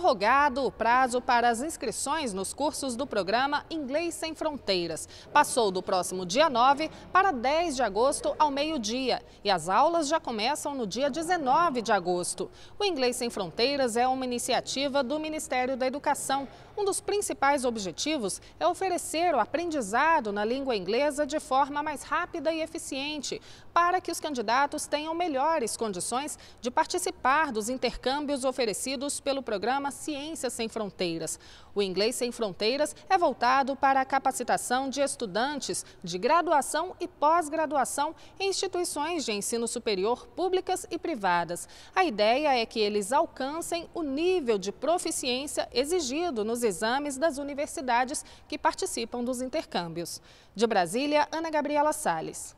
prorrogado o prazo para as inscrições nos cursos do programa Inglês Sem Fronteiras. Passou do próximo dia 9 para 10 de agosto ao meio-dia e as aulas já começam no dia 19 de agosto. O Inglês Sem Fronteiras é uma iniciativa do Ministério da Educação. Um dos principais objetivos é oferecer o aprendizado na língua inglesa de forma mais rápida e eficiente, para que os candidatos tenham melhores condições de participar dos intercâmbios oferecidos pelo programa programa Ciências Sem Fronteiras. O Inglês Sem Fronteiras é voltado para a capacitação de estudantes de graduação e pós-graduação em instituições de ensino superior públicas e privadas. A ideia é que eles alcancem o nível de proficiência exigido nos exames das universidades que participam dos intercâmbios. De Brasília, Ana Gabriela Salles.